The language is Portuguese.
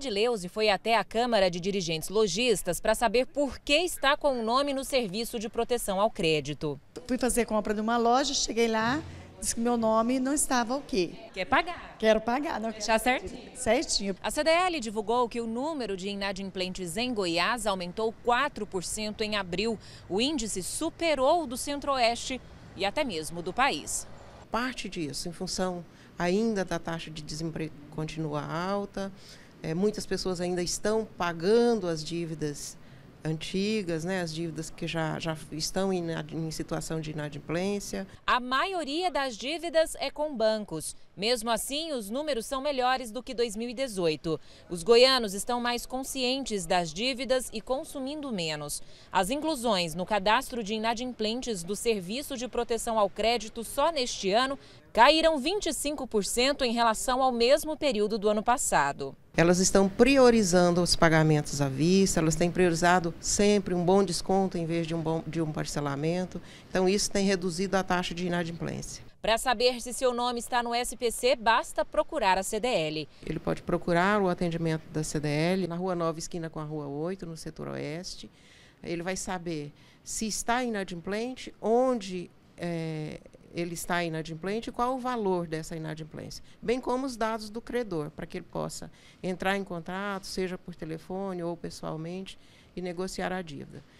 Fred Leuze foi até a Câmara de Dirigentes Logistas para saber por que está com o nome no Serviço de Proteção ao Crédito. Fui fazer compra de uma loja, cheguei lá, disse que meu nome não estava o quê? Quer pagar. Quero pagar. Não... Deixar certinho. Certinho. A CDL divulgou que o número de inadimplentes em Goiás aumentou 4% em abril. O índice superou o do Centro-Oeste e até mesmo do país. Parte disso, em função ainda da taxa de desemprego continua alta, é, muitas pessoas ainda estão pagando as dívidas antigas, né, as dívidas que já, já estão em, em situação de inadimplência. A maioria das dívidas é com bancos mesmo assim, os números são melhores do que 2018. Os goianos estão mais conscientes das dívidas e consumindo menos. As inclusões no cadastro de inadimplentes do Serviço de Proteção ao Crédito só neste ano caíram 25% em relação ao mesmo período do ano passado. Elas estão priorizando os pagamentos à vista, elas têm priorizado sempre um bom desconto em vez de um, bom, de um parcelamento. Então, isso tem reduzido a taxa de inadimplência. Para saber se seu nome está no SPC, basta procurar a CDL. Ele pode procurar o atendimento da CDL na Rua Nova, esquina com a Rua 8, no setor oeste. Ele vai saber se está inadimplente, onde é, ele está inadimplente e qual o valor dessa inadimplência, bem como os dados do credor, para que ele possa entrar em contato, seja por telefone ou pessoalmente, e negociar a dívida.